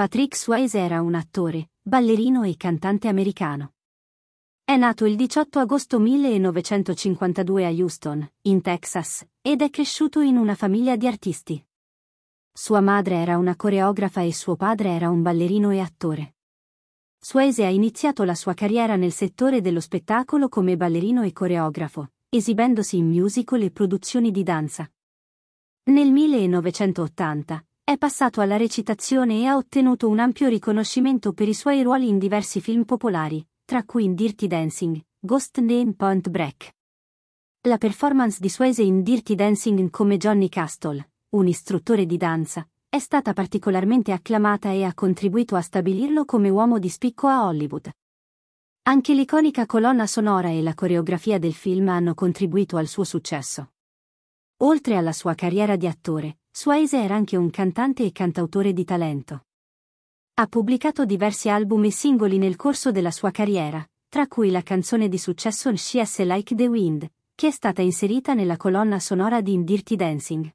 Patrick Swayze era un attore, ballerino e cantante americano. È nato il 18 agosto 1952 a Houston, in Texas, ed è cresciuto in una famiglia di artisti. Sua madre era una coreografa e suo padre era un ballerino e attore. Swayze ha iniziato la sua carriera nel settore dello spettacolo come ballerino e coreografo, esibendosi in musical e produzioni di danza. Nel 1980, è passato alla recitazione e ha ottenuto un ampio riconoscimento per i suoi ruoli in diversi film popolari, tra cui in Dirty Dancing, Ghost Name Point Break. La performance di Swayze in Dirty Dancing come Johnny Castle, un istruttore di danza, è stata particolarmente acclamata e ha contribuito a stabilirlo come uomo di spicco a Hollywood. Anche l'iconica colonna sonora e la coreografia del film hanno contribuito al suo successo. Oltre alla sua carriera di attore, Swayze era anche un cantante e cantautore di talento. Ha pubblicato diversi album e singoli nel corso della sua carriera, tra cui la canzone di successo She's Like the Wind, che è stata inserita nella colonna sonora di In Dirty Dancing.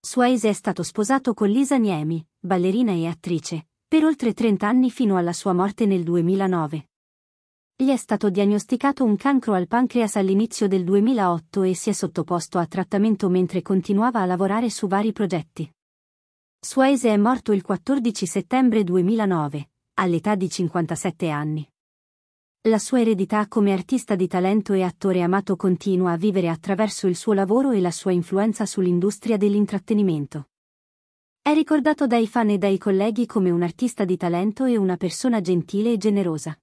Swayze è stato sposato con Lisa Niemi, ballerina e attrice, per oltre 30 anni fino alla sua morte nel 2009. Gli è stato diagnosticato un cancro al pancreas all'inizio del 2008 e si è sottoposto a trattamento mentre continuava a lavorare su vari progetti. Suaese è morto il 14 settembre 2009, all'età di 57 anni. La sua eredità come artista di talento e attore amato continua a vivere attraverso il suo lavoro e la sua influenza sull'industria dell'intrattenimento. È ricordato dai fan e dai colleghi come un artista di talento e una persona gentile e generosa.